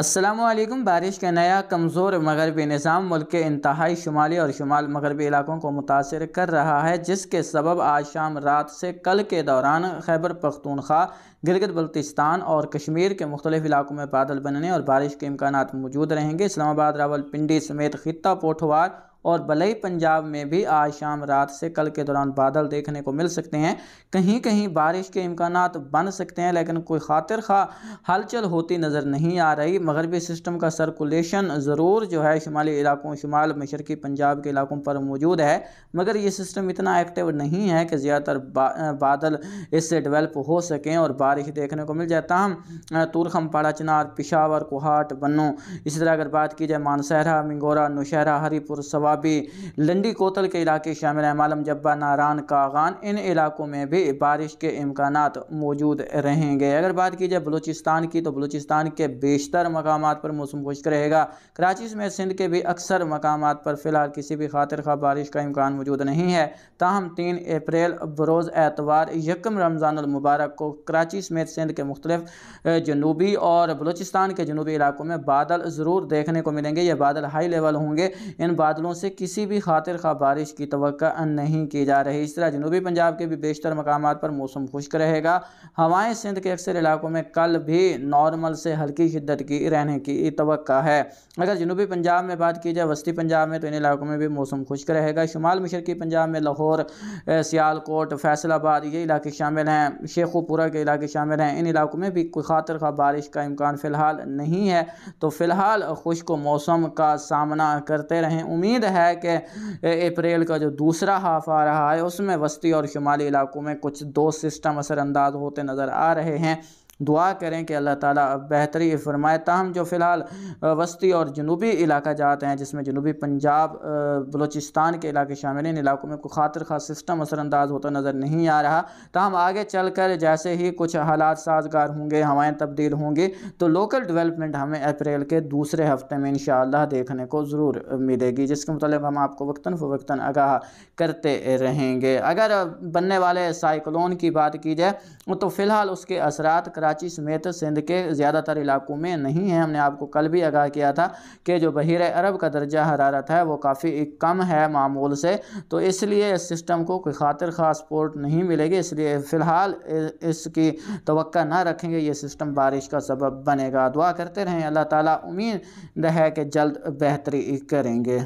असलम बारिश का नया कमज़ोर मगरबी निज़ाम मुल्क के इंतहाई शुमाली और शुमाल मगरबी इलाकों को मुतासर कर रहा है जिसके सबब आज शाम रात से कल के दौरान खैबर पख्तूनख्वा गिलगित बल्तिस्तान और कश्मीर के मुख्तलिफ इलाकों में बादल बनने और बारिश के इम्कान मौजूद रहेंगे इस्लामाबाद रावलपिंडी समेत खत्ता पोठवार और बलई पंजाब में भी आज शाम रात से कल के दौरान बादल देखने को मिल सकते हैं कहीं कहीं बारिश के इम्कान बन सकते हैं लेकिन कोई खातिर खा हलचल होती नज़र नहीं आ रही मगरबी सिस्टम का सर्कुलेशन ज़रूर जो है शुमाली इलाकों शुमाल मशरकी पंजाब के इलाकों पर मौजूद है मगर ये सिस्टम इतना एक्टिव नहीं है कि ज़्यादातर बा, बादल इससे डिवेल्प हो सकें और बारिश देखने को मिल जाए तहम तूरखम पाड़ा चिनार पिशावर कुहाट बनो इसी तरह अगर बात की जाए मानसहरा मिंगोरा नौशहरा हरीपुर सवा नवाबी लंडी कोतल के इलाके शामिल हैं मालम जब्बा नारान कागान इन इलाकों में भी बारिश के इम्कान मौजूद रहेंगे अगर बात की जाए बलूचिस्तान की तो बलूचिस्तान के बेशतर मकाम पर मौसम खुश्क रहेगा कराची समेत सिंध के भी अक्सर मकाम पर फ़िलहाल किसी भी खातिर खा बारिश का इम्कान मौजूद नहीं है ताहम तीन अप्रैल बरोज़ एतवार यकम रमज़ानमबारक को कराची समेत सिंध के मुख्तलिफ जनूबी और बलूचिस्तान के जनूबी इलाकों में बादल ज़रूर देखने को मिलेंगे ये बादल हाई लेवल होंगे इन बादलों से किसी भी खातिर खा बारिश की तो नहीं की जा रही इस तरह जनूबी पंजाब के भी बेशतर मकाम पर मौसम खुश्क रहेगा हवाएं सिंध के अक्सर इलाकों में कल भी नॉर्मल से हल्की शिद्दत की रहने की तो है अगर जनूबी पंजाब में बात की जाए वस्ती पंजाब में तो इन इलाकों में भी मौसम खुश्क रहेगा शुमाल मशरकी पंजाब में लाहौर सियालकोट फैसलाबाद ये इलाके शामिल हैं शेखोपुरा के इलाके शामिल हैं इन इलाकों में भी कोई खातर खा बारिश का इम्कान फ़िलहाल नहीं है तो फ़िलहाल खुश्क मौसम का सामना करते रहें उम्मीद है कि अप्रैल का जो दूसरा हाफ आ रहा है उसमें वस्ती और शुमाली इलाकों में कुछ दो सिस्टम असरअंदाज होते नज़र आ रहे हैं दुआ करें कि अल्लाह ताला बेहतरी फरमाए ताहम जो फ़िलहाल वस्ती और जनूबी इलाका जाते हैं जिसमें जनूबी पंजाब बलूचिस्तान के इलाके शामिल इन इलाकों में कोई खातर खास सिस्टम असरानंदाज होता नज़र नहीं आ रहा ताहम आगे चल कर जैसे ही कुछ हालात साजगार होंगे हवाएँ तब्दील होंगी तो लोकल डेवलपमेंट हमें अप्रैल के दूसरे हफ्ते में इन देखने को ज़रूर मिलेगी जिसके मतलब हम आपको वक्ता फ़वक्ता आगाह करते रहेंगे अगर बनने वाले साइक्लोन की बात की जाए तो फ़िलहाल उसके असरात कराची समेत सिंध के ज़्यादातर इलाकों में नहीं है हमने आपको कल भी आगाह किया था कि जो बहिर अरब का दर्जा हरारत है वो काफ़ी कम है मामूल से तो इसलिए इस सिस्टम को कोई खातिर खास पोर्ट नहीं मिलेगी इसलिए फ़िलहाल इसकी तो ना रखेंगे ये सिस्टम बारिश का सबब बनेगा दुआ करते रहें अल्लाह ताली उम्मीद है कि जल्द बेहतरी करेंगे